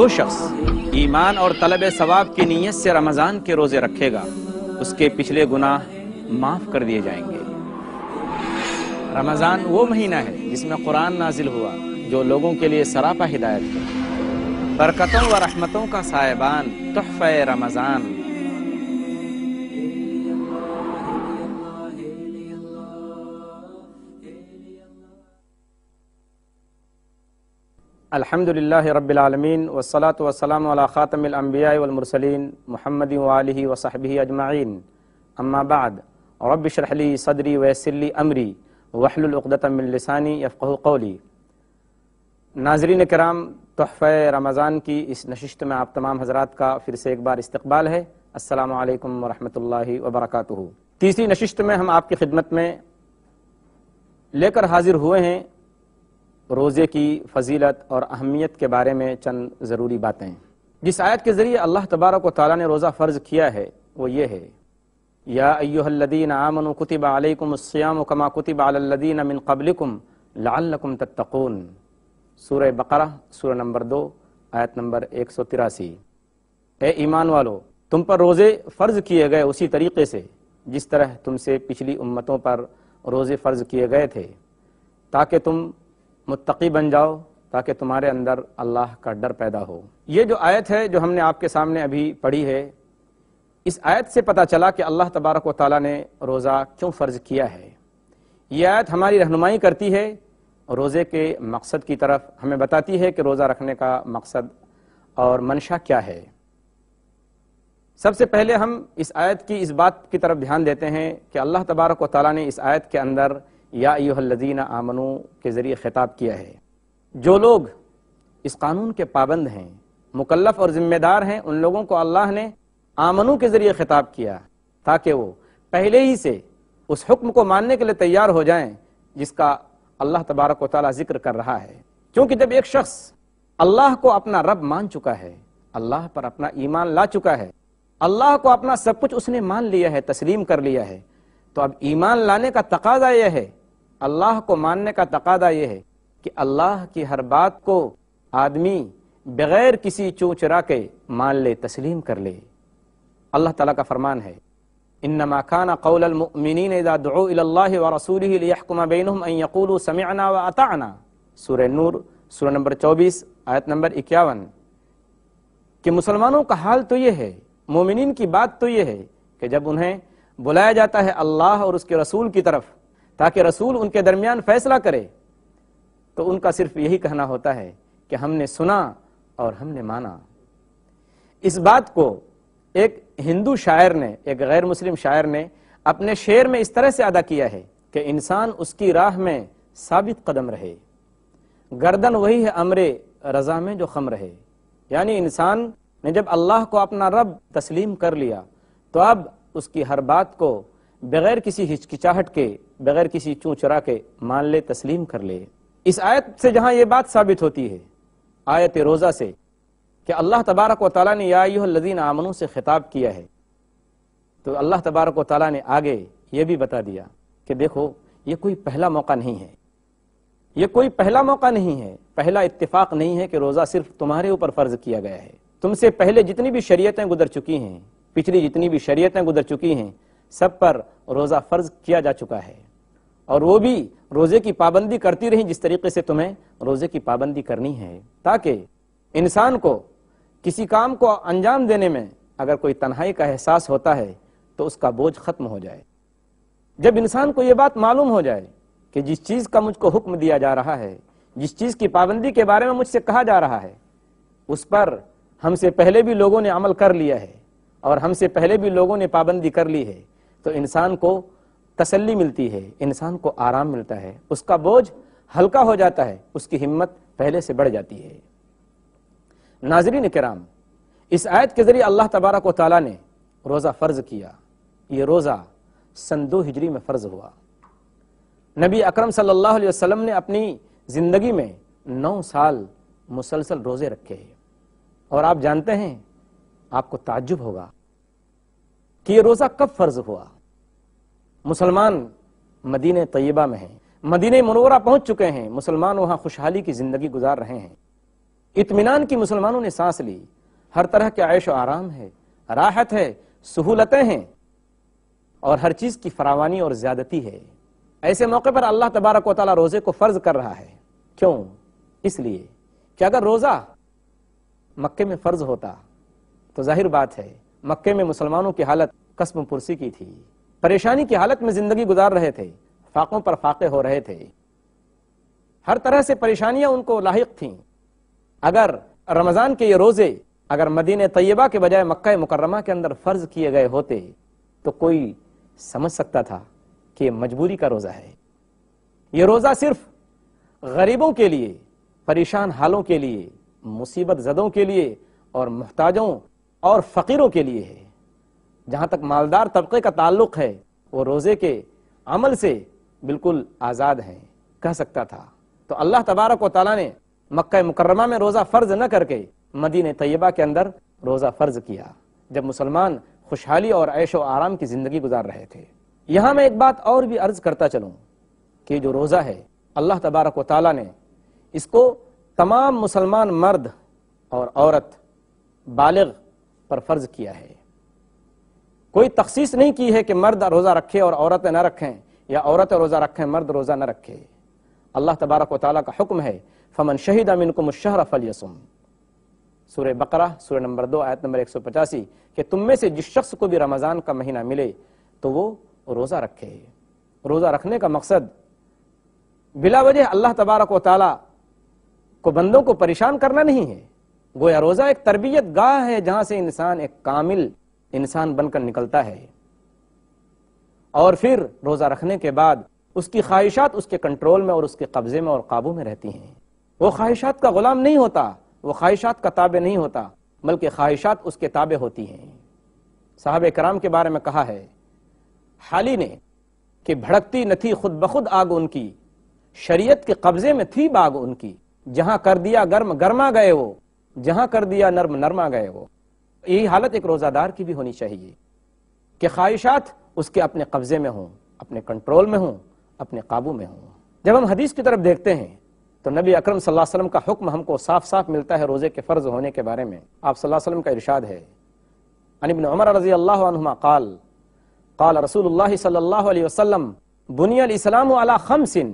जो शख्स ईमान और तलब सवाब की नीयत से रमज़ान के रोज़े रखेगा उसके पिछले गुनाह माफ़ कर दिए जाएंगे रमज़ान वो महीना है जिसमें कुरान नाजिल हुआ जो लोगों के लिए सरापा हिदायत है बरकतों व रहमतों का साहिबान तोहफ़ रमज़ान अल्हम्दुलिल्लाह रब्बिल आलमीन वस्सलातु वस्सलाम अला खातमिल अंबिया वल मुहम्मद वालिहि व सहबिहि अजमाइन अम्मा बाद रब्ब श्रह ली सदरी वयसर ली अमरी वहलुल उक़दत मिन लिसानी यफ़क़हु कौली नाजरीन कराम तोहफ़ रमज़ान की इस नशिस्त में आप तमाम हजरात का फिर से एक बार इस्तकबाल है अस्सलाम वालेकुम रहमतुल्लाहि व बरकातुहू तीसरी नशिस्त में हम आपकी खिदमत में लेकर हाजिर हुए हैं रोज़े की फजीलत और अहमियत के बारे में चंद ज़रूरी बातें जिस आयत के ज़रिए अल्लाह तबारक ताली ने रोज़ा फ़र्ज़ किया है वो ये है या अयोहल्लिन आमन कुतब अलकुमस्याम कमा कुतब अलद्दीन मिन लालकुम तत्तकून सूर बकर सूर नंबर दो आयत नंबर एक सौ तिरासी ए ईमान वालो तुम पर रोज़े फ़र्ज़ किए गए उसी तरीके से जिस तरह तुमसे पिछली उम्मतों पर रोज़े फ़र्ज़ किए गए थे ताकि तुम मुत्तकी बन जाओ ताकि तुम्हारे अंदर अल्लाह का डर पैदा हो ये जो आयत है जो हमने आपके सामने अभी पढ़ी है इस आयत से पता चला कि अल्लाह तबारक व ताली ने रोज़ा क्यों फ़र्ज किया है ये आयत हमारी रहनुमाई करती है रोज़े के मकसद की तरफ हमें बताती है कि रोज़ा रखने का मकसद और मंशा क्या है सबसे पहले हम इस आयत की इस बात की तरफ ध्यान देते हैं कि अल्लाह तबारक व ताली ने इस आयत के अंदर या याजीन आमनू के ज़रिए ख़िताब किया है जो लोग इस कानून के पाबंद हैं मुकलफ और ज़िम्मेदार हैं उन लोगों को अल्लाह ने आमनों के ज़रिए ख़िताब किया ताकि वो पहले ही से उस हुक्म को मानने के लिए तैयार हो जाएं जिसका अल्लाह तबारक वाली जिक्र कर रहा है क्योंकि जब एक शख्स अल्लाह को अपना रब मान चुका है अल्लाह पर अपना ईमान ला चुका है अल्लाह को अपना सब कुछ उसने मान लिया है तस्लीम कर लिया है तो अब ईमान लाने का तकाजा यह है अल्लाह को मानने का तकादा यह है कि अल्लाह की हर बात को आदमी बगैर किसी चू चरा के मान ले तस्लीम कर ले अल्लाह ताला का फरमान है इन्नमा खाना कौलमिन नंबर चौबीस आयत नंबर इक्यावन कि मुसलमानों का हाल तो यह है मोमिन की बात तो यह है कि जब उन्हें बुलाया जाता है अल्लाह और उसके रसूल की तरफ ताकि रसूल उनके दरमियान फैसला करे तो उनका सिर्फ यही कहना होता है कि हमने सुना और हमने माना इस बात को एक हिंदू शायर ने एक गैर मुस्लिम शायर ने अपने शेर में इस तरह से अदा किया है कि इंसान उसकी राह में साबित कदम रहे गर्दन वही है अमरे रजा में जो खम रहे यानी इंसान ने जब अल्लाह को अपना रब तस्लीम कर लिया तो अब उसकी हर बात को बगैर किसी हिचकिचाहट के बगैर किसी चू चरा के मान ले तस्लीम कर ले इस आयत से जहां ये बात साबित होती है आयत रोज़ा से कि अल्लाह तबारक वाली ने यादीन आमनों से खिताब किया है तो अल्लाह तबारक वाली ने आगे ये भी बता दिया कि देखो ये कोई पहला मौका नहीं है ये कोई पहला मौका नहीं है पहला इतफाक नहीं है कि रोज़ा सिर्फ तुम्हारे ऊपर फ़र्ज़ किया गया है तुमसे पहले जितनी भी शरीयतें गुजर चुकी हैं पिछली जितनी भी शरीयतें गुजर चुकी हैं सब पर रोज़ा फ़र्ज किया जा चुका है और वो भी रोज़े की पाबंदी करती रही जिस तरीके से तुम्हें रोज़े की पाबंदी करनी है ताकि इंसान को किसी काम को अंजाम देने में अगर कोई तन्हाई का एहसास होता है तो उसका बोझ ख़त्म हो जाए जब इंसान को ये बात मालूम हो जाए कि जिस चीज़ का मुझको हुक्म दिया जा रहा है जिस चीज़ की पाबंदी के बारे में मुझसे कहा जा रहा है उस पर हमसे पहले भी लोगों ने अमल कर लिया है और हमसे पहले भी लोगों ने पाबंदी कर ली है तो इंसान को तसल्ली मिलती है इंसान को आराम मिलता है उसका बोझ हल्का हो जाता है उसकी हिम्मत पहले से बढ़ जाती है नाजरीन कराम इस आयत के जरिए अल्लाह तबारक ताली ने रोज़ा फ़र्ज किया ये रोज़ा सन दो हिजरी में फ़र्ज हुआ नबी अकरम सल्लल्लाहु अलैहि वसल्लम ने अपनी ज़िंदगी में नौ साल मुसलसल रोज़े रखे हैं और आप जानते हैं आपको ताज्जुब होगा कि ये रोजा कब फर्ज हुआ मुसलमान मदीने तयबा में हैं मदीने मनोरा पहुंच चुके हैं मुसलमान वहां खुशहाली की जिंदगी गुजार रहे हैं इतमान की मुसलमानों ने सांस ली हर तरह के आयश आराम है राहत है सहूलतें हैं और हर चीज की फरावानी और ज्यादती है ऐसे मौके पर अल्लाह तबारक वाली रोजे को फर्ज कर रहा है क्यों इसलिए कि अगर रोजा मक्के में फर्ज होता तो जाहिर बात है मक्के में मुसलमानों की हालत कसम पुरसी की थी परेशानी की हालत में जिंदगी गुजार रहे थे फाकों पर फाके हो रहे थे हर तरह से परेशानियां उनको लाइक थीं अगर रमज़ान के ये रोज़े अगर मदीन तय्यबा के बजाय मक्का मुकरमा के अंदर फ़र्ज किए गए होते तो कोई समझ सकता था कि ये मजबूरी का रोज़ा है ये रोज़ा सिर्फ गरीबों के लिए परेशान हालों के लिए मुसीबत जदों के लिए और मोहताजों और फ़कीरों के लिए है जहां तक मालदार तबके का ताल्लुक है वो रोज़े के अमल से बिल्कुल आज़ाद है कह सकता था तो अल्लाह तबारक वाली ने मक्का मुकरमा में रोज़ा फ़र्ज़ न करके मदीन तयबा के अंदर रोज़ा फ़र्ज़ किया जब मुसलमान खुशहाली और ऐशो आराम की ज़िंदगी गुजार रहे थे यहां मैं एक बात और भी अर्ज़ करता चलू कि जो रोज़ा है अल्लाह तबारक वाली ने इसको तमाम मुसलमान मर्द और औरत बालग पर फर्ज किया है कोई तखसीस नहीं की है कि मर्द रोज़ा रखे और औरतें ना रखें या औरतें रोज़ा रखें मर्द रोज़ा ना रखे अल्लाह तबारक वाली का हुक्म है फमन शहीद अमिन को मुशहर फल यसुम सूर्य बकरा सूर्य नंबर दो आयत नंबर एक सौ पचासी कि तुम में से जिस शख्स को भी रमज़ान का महीना मिले तो वो रोज़ा रखे रोज़ा रखने का मकसद बिला वजह अल्लाह तबारक वाली को बंदों को परेशान करना नहीं है गोया रोज़ा एक तरबियत गाह है जहां से इंसान एक कामिल इंसान बनकर निकलता है और फिर रोज़ा रखने के बाद उसकी ख्वाहिशात उसके कंट्रोल में और उसके कब्ज़े में और काबू में रहती हैं वो ख्वाहिशात का ग़ुलाम नहीं होता वो ख्वाहिशात का ताबे नहीं होता बल्कि ख्वाहिशात उसके ताबे होती हैं साहब कराम के बारे में कहा है हाल ही ने कि भड़कती न थी खुद बखुद आग उनकी शरीयत के कब्ज़े में थी बाग उनकी जहां कर दिया गर्म गर्मा गए वो जहां कर दिया नर्म नरमा गए वो यही हालत एक रोजादार की भी होनी चाहिए कि ख्वाहिशात उसके अपने कब्जे में हों अपने कंट्रोल में हों अपने काबू में हों जब हम हदीस की तरफ देखते हैं तो नबी अकरम सल्लल्लाहु अलैहि वसल्लम का हुक्म हमको साफ साफ मिलता है रोजे के फर्ज होने के बारे में आप सल्लल्लाहु अलैहि वसल्लम का इरशाद है अनिबिन उमर रजी अल्लाह काल काल रसूल सल्लल्लाहु अलैहि वसल्लम बुनियल इस्लाम अला खमसिन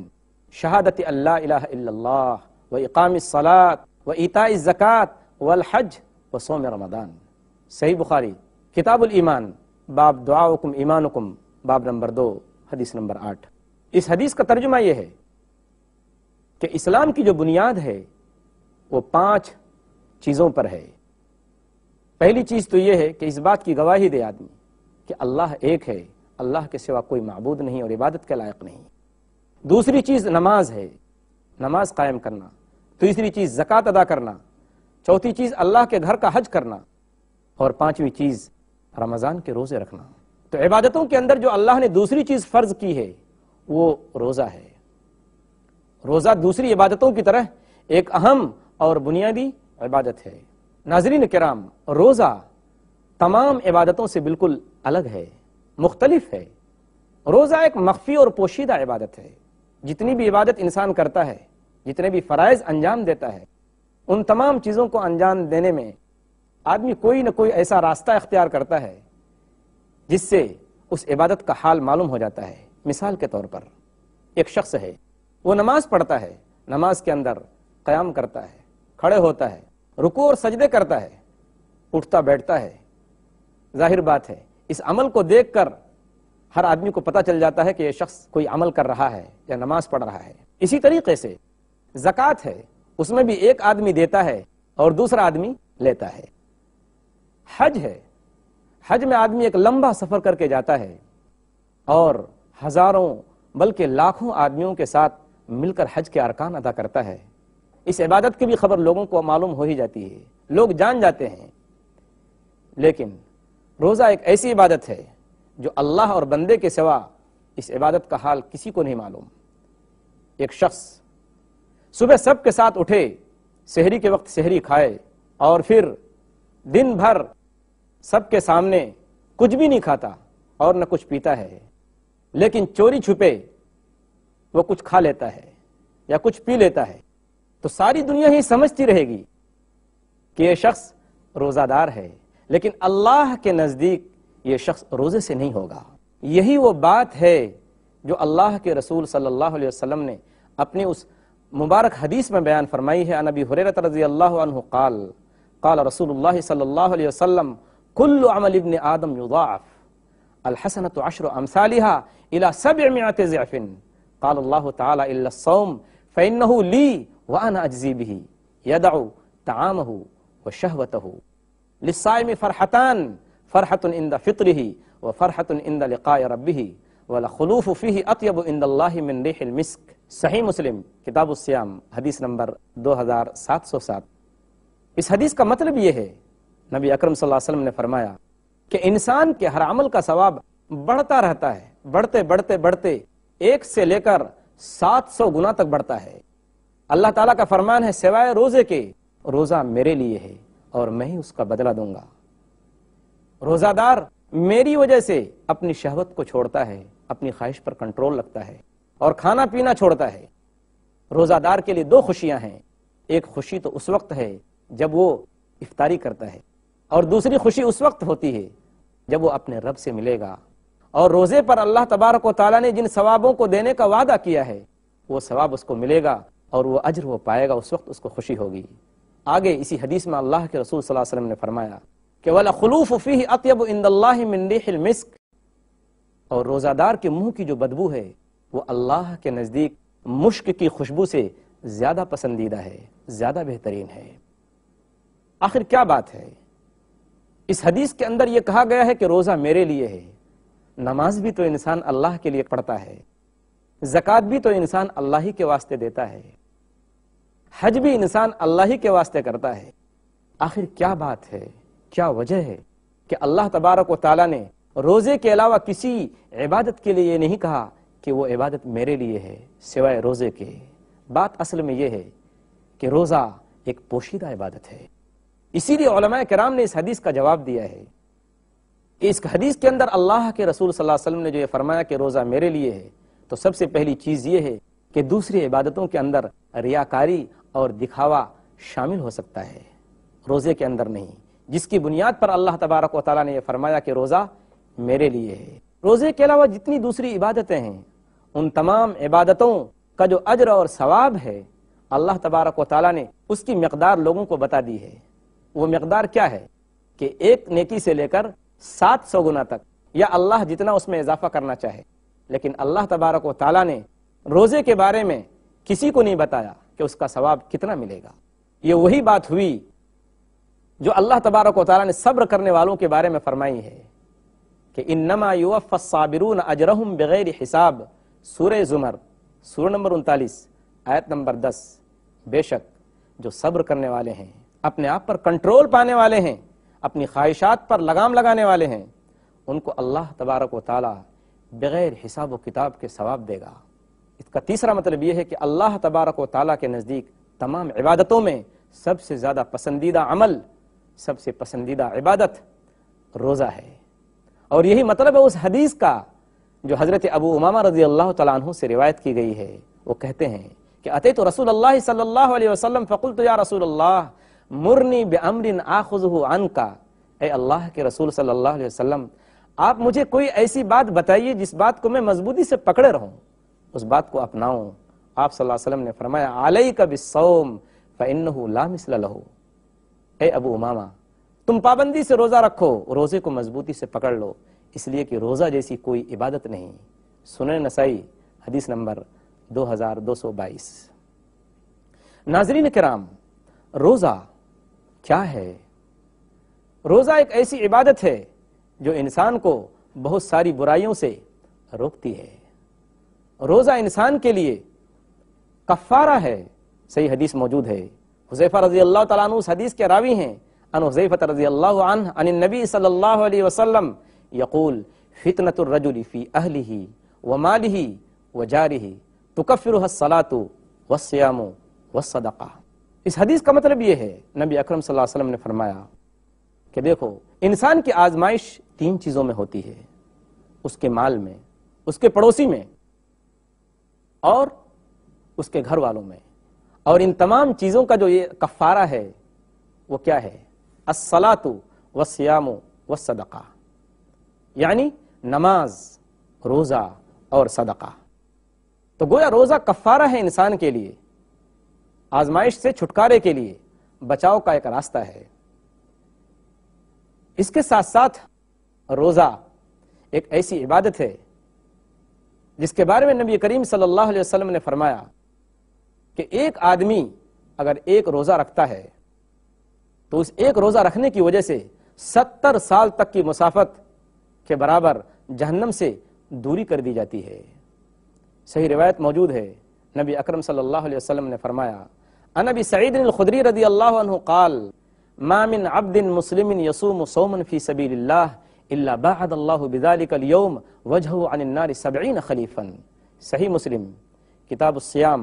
शहादत अल्लाह इलाह इल्लल्लाह व इकाम सलात व इता जक़ात वल हज व सोम रमदान सही बुखारी किताबुल ईमान बाब दुआकुम ईमानकुम बाब नंबर दो हदीस नंबर आठ इस हदीस का तर्जुमा यह है कि इस्लाम की जो बुनियाद है वो पांच चीज़ों पर है पहली चीज़ तो यह है कि इस बात की गवाही दे आदमी कि अल्लाह एक है अल्लाह के सिवा कोई मबूद नहीं और इबादत के लायक नहीं दूसरी चीज़ नमाज है नमाज कायम करना तीसरी चीज जक़ात अदा करना चौथी चीज अल्लाह के घर का हज करना और पांचवी चीज रमज़ान के रोज़े रखना तो इबादतों के अंदर जो अल्लाह ने दूसरी चीज फर्ज की है वो रोज़ा है रोज़ा दूसरी इबादतों की तरह एक अहम और बुनियादी इबादत है नाजरीन कराम रोज़ा तमाम इबादतों से बिल्कुल अलग है मुख्तलिफ है रोज़ा एक मख्फी और पोशीदा इबादत है जितनी भी इबादत इंसान करता है जितने भी फ़रज़ अंजाम देता है उन तमाम चीज़ों को अंजाम देने में आदमी कोई ना कोई ऐसा रास्ता अख्तियार करता है जिससे उस इबादत का हाल मालूम हो जाता है मिसाल के तौर पर एक शख्स है वो नमाज पढ़ता है नमाज के अंदर क्याम करता है खड़े होता है रुको और सजदे करता है उठता बैठता है जाहिर बात है इस अमल को देखकर हर आदमी को पता चल जाता है कि यह शख्स कोई अमल कर रहा है या नमाज पढ़ रहा है इसी तरीके से जकत है उसमें भी एक आदमी देता है और दूसरा आदमी लेता है हज है हज में आदमी एक लंबा सफ़र करके जाता है और हज़ारों बल्कि लाखों आदमियों के साथ मिलकर हज के अरकान अदा करता है इस इबादत की भी खबर लोगों को मालूम हो ही जाती है लोग जान जाते हैं लेकिन रोज़ा एक ऐसी इबादत है जो अल्लाह और बंदे के सिवा इस इबादत का हाल किसी को नहीं मालूम एक शख्स सुबह सबके साथ उठे शहरी के वक्त शहरी खाए और फिर दिन भर सबके सामने कुछ भी नहीं खाता और न कुछ पीता है लेकिन चोरी छुपे वो कुछ खा लेता है या कुछ पी लेता है तो सारी दुनिया ही समझती रहेगी कि यह शख्स रोज़ादार है लेकिन अल्लाह के नज़दीक ये शख्स रोज़े से नहीं होगा यही वो बात है जो अल्लाह के रसूल सल्लल्लाहु अलैहि वसल्लम ने अपने उस مبارک حدیث میں بیان فرمائی ہے نبی حریرت رضی اللہ عنہ قال قال رسول اللہ صلی اللہ علیہ وسلم کل عمل ابن آدم یضاعف الحسنة عشر امثالها الى سبع مئت زعف قال اللہ تعالی الا الصوم فإنه لی وانا اجزی به یدعو تعامه وشہوته للصائم فرحتان فرحة عند فطره وفرحة عند لقاء ربه वाला फ़ी अतयब सही मुस्लिम किताबुस्याम हदीस नंबर 2707 इस हदीस का मतलब ये है नबी अकरम सल्लल्लाहु अलैहि वसल्लम ने फरमाया कि इंसान के हर अमल का सवाब बढ़ता रहता है बढ़ते बढ़ते बढ़ते एक से लेकर 700 गुना तक बढ़ता है अल्लाह ताला का फरमान है सिवाय रोजे के रोजा मेरे लिए है और मैं ही उसका बदला दूंगा रोजादार मेरी वजह से अपनी शहवत को छोड़ता है अपनी ख्वाहिश पर कंट्रोल रखता है और खाना पीना छोड़ता है रोज़ादार के लिए दो खुशियां हैं एक खुशी तो उस वक्त है जब वो इफ्तारी करता है और दूसरी खुशी उस वक्त होती है जब वो अपने रब से मिलेगा और रोज़े पर अल्लाह तबारक ताली ने जिन सवाबों को देने का वादा किया है वो सवाब उसको मिलेगा और वो अजर वो पाएगा उस वक्त उसको खुशी होगी आगे इसी हदीस में अल्लाह के रसूल वसल्लम ने फरमाया कि वाला खलूफ़ फ़ी अतयब इंदल्लामिस्क और रोज़ादार के मुंह की जो बदबू है वो अल्लाह के नज़दीक मुश्क की खुशबू से ज़्यादा पसंदीदा है ज़्यादा बेहतरीन है आखिर क्या बात है इस हदीस के अंदर यह कहा गया है कि रोज़ा मेरे लिए है नमाज भी तो इंसान अल्लाह के लिए पढ़ता है ज़क़़त भी तो इंसान अल्लाह ही के वास्ते देता है हज भी इंसान अल्लाह ही के वास्ते करता है आखिर क्या बात है क्या वजह है कि अल्लाह तबारक वाली ने रोज़े के अलावा किसी इबादत के लिए ये नहीं कहा कि वो इबादत मेरे लिए है सिवाय रोज़े के बात असल में यह है कि रोज़ा एक पोशीदा इबादत है इसीलिए कराम ने इस हदीस का जवाब दिया है इस हदीस के अंदर अल्लाह के रसूल सल्लल्लाहु अलैहि वसल्लम ने जो ये फरमाया कि रोज़ा मेरे लिए है तो सबसे पहली चीज़ ये है कि दूसरी इबादतों के अंदर रियाकारी और दिखावा शामिल हो सकता है रोज़े के अंदर नहीं जिसकी बुनियाद पर अल्लाह तबारक वाली ने यह फरमाया कि रोज़ा मेरे लिए है रोजे के अलावा जितनी दूसरी इबादतें हैं उन तमाम इबादतों का जो अजर और सवाब है अल्लाह तबारक वाली ने उसकी मकदार लोगों को बता दी है वो मकदार क्या है कि एक नेकी से लेकर सात सौ गुना तक या अल्लाह जितना उसमें इजाफा करना चाहे लेकिन अल्लाह तबारक वाली ने रोज़े के बारे में किसी को नहीं बताया कि उसका सवाब कितना मिलेगा ये वही बात हुई जो अल्लाह तबारक वाली ने सब्र करने वालों के बारे में फरमाई है कि इन्नमा युवफ़ाबिरून अजरहम बग़ैर हिसाब सूर ज़ुमर सूर नंबर उनतालीस आयत नंबर दस बेशक जो सब्र करने वाले हैं अपने आप पर कंट्रोल पाने वाले हैं अपनी ख्वाहिशात पर लगाम लगाने वाले हैं उनको अल्लाह तबारक व ताली बग़ैर हिसाब व किताब के सवाब देगा इसका तीसरा मतलब यह है कि अल्लाह तबारक व ताली के नज़दीक तमाम इबादतों में सबसे ज़्यादा पसंदीदा अमल सबसे पसंदीदा इबादत रोज़ा है और यही मतलब है उस हदीस का जो हज़रत अबू उमामा रजी अल्लाह तु से रिवायत की गई है वो कहते हैं कि अत तो रसूल अल्लाह सल्लल्लाहु अलैहि वसल्लम फ़कुल तो या रसूल अल्लाह मुरनी अमरिन आखुजहू अन का ए अल्लाह के रसूल सल्लल्लाहु अलैहि वसल्लम आप मुझे कोई ऐसी बात बताइए जिस बात को मैं मजबूती से पकड़े रहूं उस बात को अपनाऊं आप सल्लल्लाहु अलैहि वसल्लम ने फरमाया आलई का बिसोम फ़िन लामिसल ए अबू उमामा तुम पाबंदी से रोजा रखो रोजे को मजबूती से पकड़ लो इसलिए कि रोजा जैसी कोई इबादत नहीं सुने नसाई हदीस नंबर 2222 नाजरीन कराम रोजा क्या है रोजा एक ऐसी इबादत है जो इंसान को बहुत सारी बुराइयों से रोकती है रोजा इंसान के लिए कफ़ारा है सही हदीस मौजूद है हुजैफा रजी अल्लाह तला हदीस के रावी हैं अन हुज़ैफा रज़ियल्लाहु अन्हु अन नबी सल्लल्लाहु अलैहि वसल्लम यक़ूल फितनतुर रजुलि फी अहलिहि व मालिहि व जारिहि तुकफ्फिरुहा अस्सलातु वस्सियामु वस्सदक़ा इस हदीस का मतलब ये है नबी अकरम सल्लल्लाहु अलैहि वसल्लम ने फरमाया कि देखो इंसान की आजमाइश तीन चीजों में होती है उसके माल में उसके पड़ोसी में और उसके घर वालों में और इन तमाम चीजों का जो ये कफारा है वो क्या है असलातु व सियाम व सदका यानी नमाज रोज़ा और सदका तो गोया रोज़ा कफ़ारा है इंसान के लिए आजमाइश से छुटकारे के लिए बचाव का एक रास्ता है इसके साथ साथ रोज़ा एक ऐसी इबादत है जिसके बारे में नबी करीम सल्लल्लाहु अलैहि वसल्लम ने फरमाया कि एक आदमी अगर एक रोज़ा रखता है तो उस एक रोजा रखने की वजह से सत्तर साल तक की मुसाफत के बराबर जहन्नम से दूरी कर दी जाती है सही रिवायत मौजूद है नबी अकरम सल्लल्लाहु अलैहि वसल्लम ने फरमाया अनबी सईद खुदरी रदी अल्लाह صوما في سبيل الله الا بعد الله بذلك اليوم وجهه عن النار 70 خليفا सही मुस्लिम किताब الصيام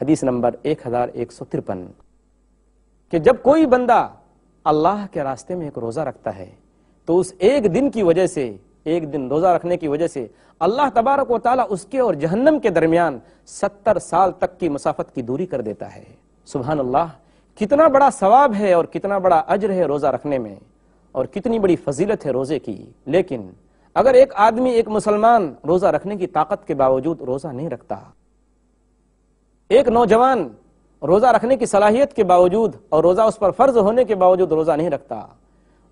हदीस नंबर 1153 कि जब कोई बंदा अल्लाह के रास्ते में एक रोज़ा रखता है तो उस एक दिन की वजह से एक दिन रोज़ा रखने की वजह से अल्लाह तबारक व उसके और जहन्नम के दरमियान सत्तर साल तक की मुसाफत की दूरी कर देता है सुबह अल्लाह कितना बड़ा सवाब है और कितना बड़ा अजर है रोज़ा रखने में और कितनी बड़ी फजीलत है रोज़े की लेकिन अगर एक आदमी एक मुसलमान रोज़ा रखने की ताकत के बावजूद रोज़ा नहीं रखता एक नौजवान रोज़ा रखने की सलाहियत के बावजूद और रोज़ा उस पर फ़र्ज होने के बावजूद रोज़ा नहीं रखता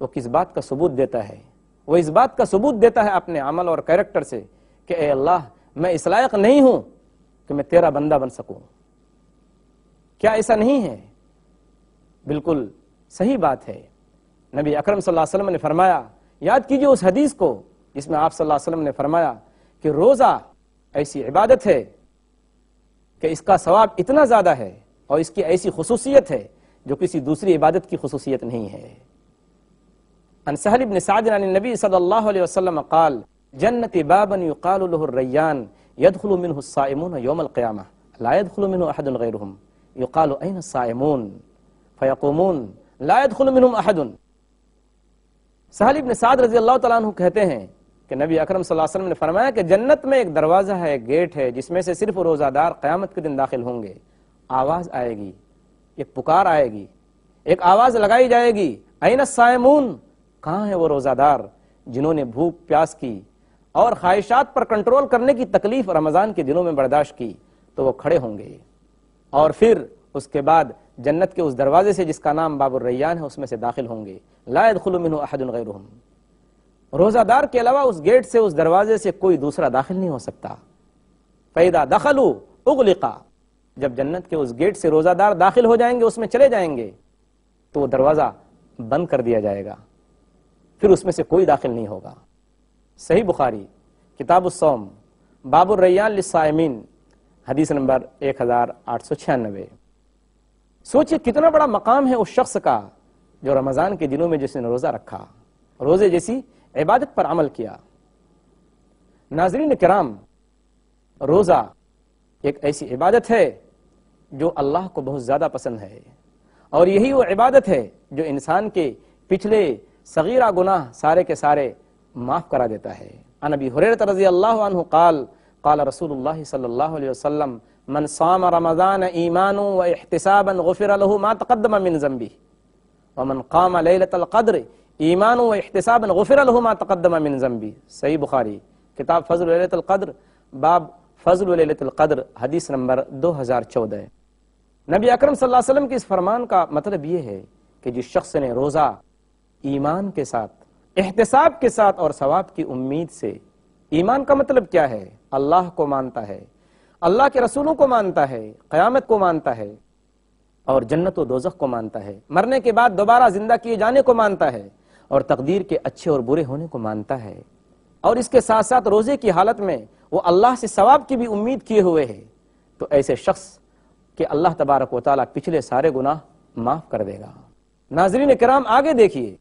वो किस बात का सबूत देता है वो इस बात का सबूत देता है अपने अमल और कैरेक्टर से कि ए अल्लाह मैं इस लायक नहीं हूं कि मैं तेरा बंदा बन सकूं क्या ऐसा नहीं है बिल्कुल सही बात है नबी अकरम सल्लल्लाहु अलैहि वसल्लम ने फरमाया याद कीजिए उस हदीस को जिसमें आप सल्लल्लाहु अलैहि वसल्लम ने फरमाया कि रोज़ा ऐसी इबादत है कि इसका सवाब इतना ज़्यादा है और इसकी ऐसी खसूसियत है जो किसी दूसरी इबादत की खसूसियत नहीं है नबी जन्नत बाबन रजी अल्लाह कहते हैं कि नबी अकरम सल्लल्लाहु ने फरमाया कि जन्नत में एक दरवाज़ा है एक गेट है जिसमें से सिर्फ रोज़ादार क़यामत के दिन दाखिल होंगे आवाज आएगी एक पुकार आएगी एक आवाज लगाई जाएगी आईना सायमून कहाँ है वो रोजादार जिन्होंने भूख प्यास की और ख्वाहिशात पर कंट्रोल करने की तकलीफ रमजान के दिनों में बर्दाश्त की तो वो खड़े होंगे और फिर उसके बाद जन्नत के उस दरवाजे से जिसका नाम बाबुर रैयान है उसमें से दाखिल होंगे लायद खुलमिन रोजादार के अलावा उस गेट से उस दरवाजे से कोई दूसरा दाखिल नहीं हो सकता पैदा दखलू उगलिका जब जन्नत के उस गेट से रोजादार दाखिल हो जाएंगे उसमें चले जाएंगे तो वो दरवाज़ा बंद कर दिया जाएगा फिर उसमें से कोई दाखिल नहीं होगा सही बुखारी सोम बाबुर लिसायमीन हदीस नंबर एक हज़ार आठ सौ छियानवे सोचिए कितना बड़ा मकाम है उस शख्स का जो रमज़ान के दिनों में जिसने रोज़ा रखा रोज़े जैसी इबादत पर अमल किया नाजरीन कराम रोज़ा एक ऐसी इबादत है जो अल्लाह को बहुत ज़्यादा पसंद है और यही वो इबादत है जो इंसान के पिछले सगीरा गुनाह सारे के सारे माफ़ करा देता है अनबी हुरत रजी अल्लाह काल काल रसूल सल्लल्लाहु अलैहि वसल्लम मन साम रमज़ान ईमान व अहतसाबन गफिर लहू मा तकदम मिन जम्बी व मन काम लतलक़द्र ईमान व अहतसाबन गफिर लहू मा तकदम मिन जम्बी सही बुखारी किताब फजल लतलक़द्र बाब फ़जलतुल्क़द्र हदीस नंबर दो हज़ार चौदह नबी अक्रम वसल्लम के इस फरमान का मतलब यह है कि जिस शख्स ने रोज़ा ईमान के साथ एहतसाब के साथ और सवाब की उम्मीद से ईमान का मतलब क्या है अल्लाह को मानता है अल्लाह के रसूलों को मानता है क्यामत को मानता है और जन्नत व दोजख को मानता है मरने के बाद दोबारा जिंदा किए जाने को मानता है और तकदीर के अच्छे और बुरे होने को मानता है और इसके साथ साथ रोजे की हालत में वो अल्लाह से सवाब की भी उम्मीद किए हुए है तो ऐसे शख्स के अल्लाह तबारक वाली पिछले सारे गुनाह माफ कर देगा नाजरीन कराम आगे देखिए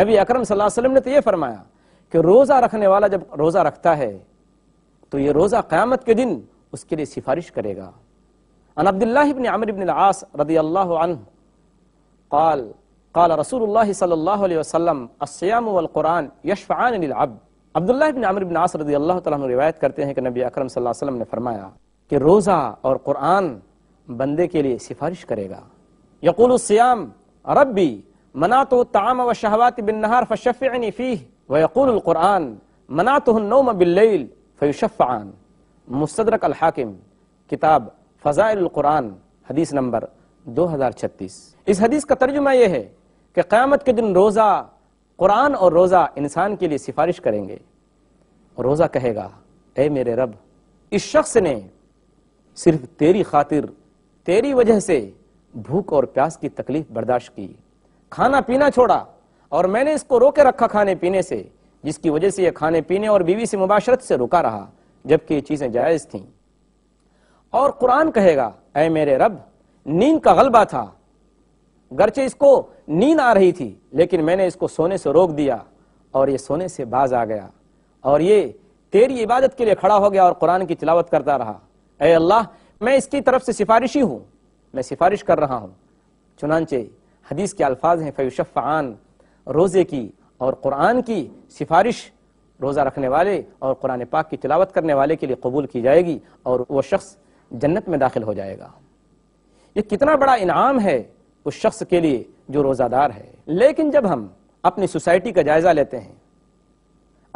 नबी अकरम वसल्लम ने तो ये फरमाया कि रोज़ा रखने वाला जब रोज़ा रखता है तो ये रोज़ा क़्यामत के दिन उसके लिए सिफारिश करेगा अन अब्दुल्लाबन अमर इबन आस रदी अल्लाह रसूल सल्ला यशफ़ान अब्दुल्ला इब्न अमर इब्न आस रजी अल्लाह तआला तला रिवायत करते हैं कि नबी अकरम सल्लल्लाहु अलैहि वसल्लम ने फरमाया कि रोज़ा और कुरान बंदे के लिए सिफारिश करेगा यकुल सियाम रबी मना तो ताम व शहवात बिन नहार फ़शफ़नी फ़ीह व यकुल कुरान मना तो नोम बिल्ल फ़युशफ़ान मुस्तरक अलहाकिम किताब फ़ज़ाइल कुरान हदीस नंबर दो इस हदीस का तर्जुमा यह है कि कयामत के दिन रोज़ा कुरान और रोज़ा इंसान के लिए सिफारिश करेंगे और रोज़ा कहेगा ए मेरे रब इस शख्स ने सिर्फ तेरी खातिर तेरी वजह से भूख और प्यास की तकलीफ बर्दाश्त की खाना पीना छोड़ा और मैंने इसको रोके रखा खाने पीने से जिसकी वजह से यह खाने पीने और बीवी से मुबाशरत से रुका रहा जबकि ये चीज़ें जायज़ थीं और कुरान कहेगा अय मेरे रब नींद का गलबा था गर्चे इसको नींद आ रही थी लेकिन मैंने इसको सोने से रोक दिया और ये सोने से बाज आ गया और ये तेरी इबादत के लिए खड़ा हो गया और कुरान की तिलावत करता रहा ए अल्लाह मैं इसकी तरफ से सिफारिशी हूं मैं सिफारिश कर रहा हूँ चुनाचे हदीस के अल्फाज हैं फ़ैशफ़ान रोज़े की और कुरान की सिफारिश रोज़ा रखने वाले और कुरान पाक की तिलावत करने वाले के लिए कबूल की जाएगी और वह शख्स जन्नत में दाखिल हो जाएगा ये कितना बड़ा इनाम है उस शख्स के लिए जो रोज़ादार है लेकिन जब हम अपनी सोसाइटी का जायज़ा लेते हैं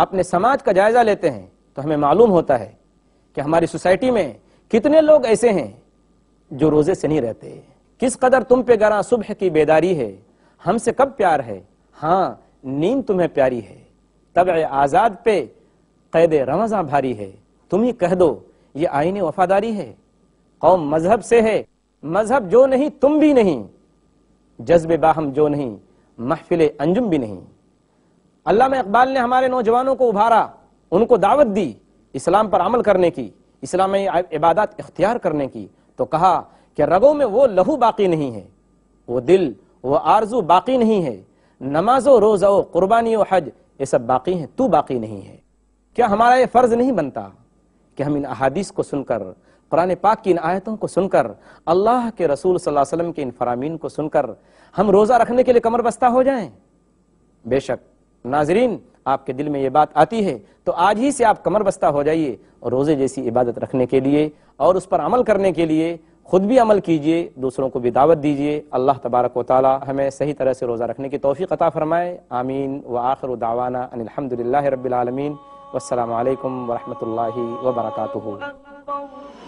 अपने समाज का जायज़ा लेते हैं तो हमें मालूम होता है कि हमारी सोसाइटी में कितने लोग ऐसे हैं जो रोज़े से नहीं रहते किस कदर तुम पे गरा सुबह की बेदारी है हमसे कब प्यार है हाँ नींद तुम्हें प्यारी है तब आज़ाद पे कैद रमज़ा भारी है तुम ही कह दो ये आईनी वफादारी है कौम मजहब से है मजहब जो नहीं तुम भी नहीं जज्ब बाहम जो नहीं महफिल अंजुम भी नहीं अल्लाह इकबाल ने हमारे नौजवानों को उभारा उनको दावत दी इस्लाम पर अमल करने की इस्लामी इबादत इख्तियार करने की तो कहा कि रगों में वो लहू बाकी नहीं है वो दिल वो आरजू बाकी नहीं है नमाजो रोज़ो कुर्बानी हज ये सब बाकी हैं तू बाकी नहीं है क्या हमारा ये फ़र्ज़ नहीं बनता कि हम इन अहादीस को सुनकर कुरान पाक की इन आयतों को सुनकर अल्लाह के रसूल सल्लल्लाहु के इन फराम को सुनकर हम रोज़ा रखने के लिए कमर बस्ता हो जाए बेशक नाजरीन आपके दिल में ये बात आती है तो आज ही से आप कमर बस्ता हो जाइए और रोज़े जैसी इबादत रखने के लिए और उस पर अमल करने के लिए खुद भी अमल कीजिए दूसरों को भी दावत दीजिए अल्लाह तबारक व ताली हमें सही तरह से रोज़ा रखने की तोफ़ी क़ता फ़रमाए आमीन व आखिर दावाना अनिलहमदिल्ला रबालमीन वालकम वरहमल वर्का